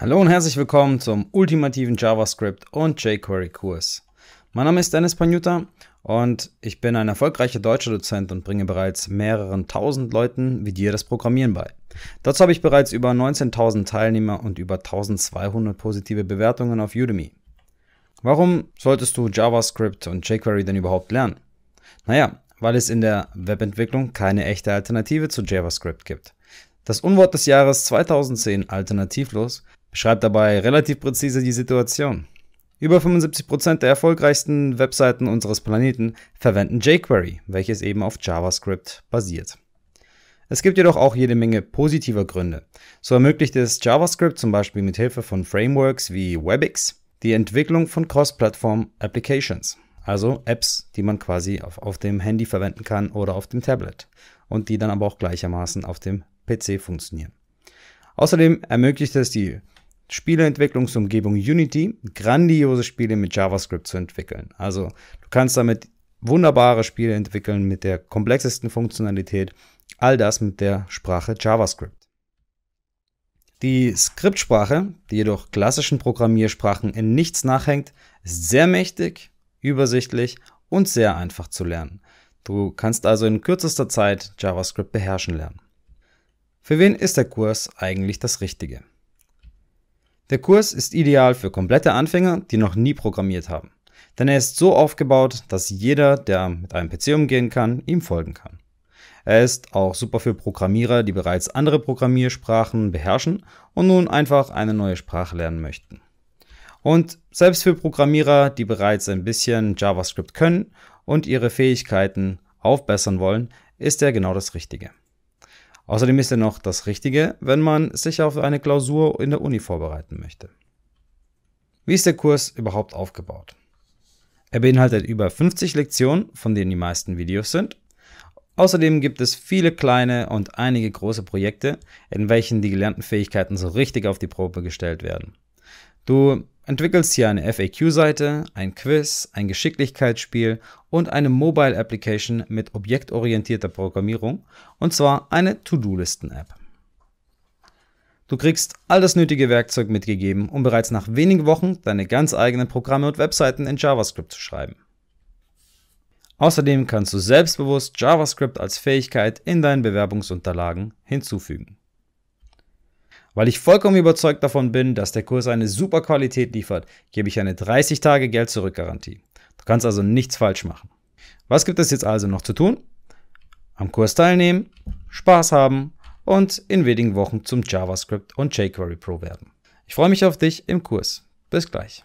Hallo und herzlich willkommen zum ultimativen JavaScript und jQuery Kurs. Mein Name ist Dennis Pagnuta und ich bin ein erfolgreicher deutscher Dozent und bringe bereits mehreren tausend Leuten wie dir das Programmieren bei. Dazu habe ich bereits über 19.000 Teilnehmer und über 1200 positive Bewertungen auf Udemy. Warum solltest du JavaScript und jQuery denn überhaupt lernen? Naja, weil es in der Webentwicklung keine echte Alternative zu JavaScript gibt. Das Unwort des Jahres 2010 alternativlos beschreibt dabei relativ präzise die Situation. Über 75% der erfolgreichsten Webseiten unseres Planeten verwenden jQuery, welches eben auf JavaScript basiert. Es gibt jedoch auch jede Menge positiver Gründe. So ermöglicht es JavaScript zum Beispiel mit Hilfe von Frameworks wie WebEx die Entwicklung von Cross-Plattform-Applications, also Apps, die man quasi auf, auf dem Handy verwenden kann oder auf dem Tablet und die dann aber auch gleichermaßen auf dem PC funktionieren. Außerdem ermöglicht es die Spieleentwicklungsumgebung Unity grandiose Spiele mit JavaScript zu entwickeln. Also du kannst damit wunderbare Spiele entwickeln mit der komplexesten Funktionalität, all das mit der Sprache JavaScript. Die Skriptsprache, die jedoch klassischen Programmiersprachen in nichts nachhängt, ist sehr mächtig, übersichtlich und sehr einfach zu lernen. Du kannst also in kürzester Zeit JavaScript beherrschen lernen. Für wen ist der Kurs eigentlich das Richtige? Der Kurs ist ideal für komplette Anfänger, die noch nie programmiert haben. Denn er ist so aufgebaut, dass jeder, der mit einem PC umgehen kann, ihm folgen kann. Er ist auch super für Programmierer, die bereits andere Programmiersprachen beherrschen und nun einfach eine neue Sprache lernen möchten. Und selbst für Programmierer, die bereits ein bisschen JavaScript können und ihre Fähigkeiten aufbessern wollen, ist er genau das Richtige. Außerdem ist er noch das Richtige, wenn man sich auf eine Klausur in der Uni vorbereiten möchte. Wie ist der Kurs überhaupt aufgebaut? Er beinhaltet über 50 Lektionen, von denen die meisten Videos sind. Außerdem gibt es viele kleine und einige große Projekte, in welchen die gelernten Fähigkeiten so richtig auf die Probe gestellt werden. Du entwickelst hier eine FAQ-Seite, ein Quiz, ein Geschicklichkeitsspiel und eine Mobile Application mit objektorientierter Programmierung, und zwar eine To-Do-Listen-App. Du kriegst all das nötige Werkzeug mitgegeben, um bereits nach wenigen Wochen deine ganz eigenen Programme und Webseiten in JavaScript zu schreiben. Außerdem kannst du selbstbewusst JavaScript als Fähigkeit in deinen Bewerbungsunterlagen hinzufügen. Weil ich vollkommen überzeugt davon bin, dass der Kurs eine super Qualität liefert, gebe ich eine 30 Tage Geld zurück Garantie. Du kannst also nichts falsch machen. Was gibt es jetzt also noch zu tun? Am Kurs teilnehmen, Spaß haben und in wenigen Wochen zum JavaScript und jQuery Pro werden. Ich freue mich auf dich im Kurs. Bis gleich.